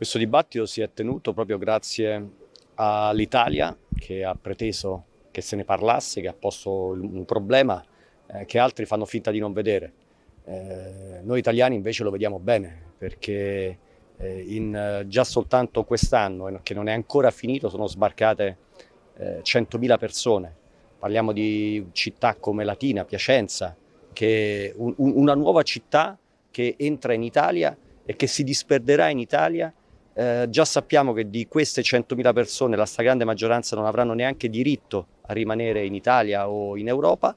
Questo dibattito si è tenuto proprio grazie all'Italia che ha preteso che se ne parlasse, che ha posto un problema eh, che altri fanno finta di non vedere. Eh, noi italiani invece lo vediamo bene perché eh, in, eh, già soltanto quest'anno, eh, che non è ancora finito, sono sbarcate 100.000 eh, persone. Parliamo di città come Latina, Piacenza, che un, una nuova città che entra in Italia e che si disperderà in Italia eh, già sappiamo che di queste 100.000 persone la stragrande maggioranza non avranno neanche diritto a rimanere in Italia o in Europa,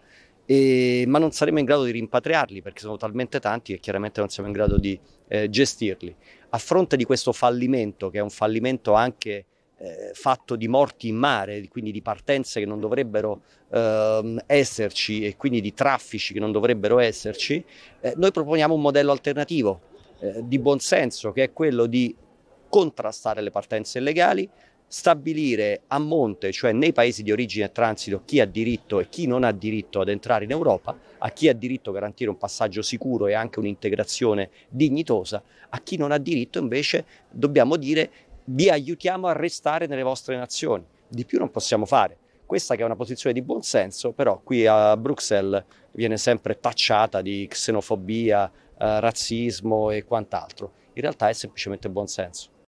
e, ma non saremo in grado di rimpatriarli perché sono talmente tanti che chiaramente non siamo in grado di eh, gestirli. A fronte di questo fallimento, che è un fallimento anche eh, fatto di morti in mare, quindi di partenze che non dovrebbero ehm, esserci e quindi di traffici che non dovrebbero esserci, eh, noi proponiamo un modello alternativo eh, di buonsenso che è quello di contrastare le partenze illegali, stabilire a monte, cioè nei paesi di origine e transito, chi ha diritto e chi non ha diritto ad entrare in Europa, a chi ha diritto a garantire un passaggio sicuro e anche un'integrazione dignitosa, a chi non ha diritto invece dobbiamo dire vi aiutiamo a restare nelle vostre nazioni. Di più non possiamo fare. Questa che è una posizione di buonsenso, però qui a Bruxelles viene sempre tacciata di xenofobia, eh, razzismo e quant'altro. In realtà è semplicemente buonsenso.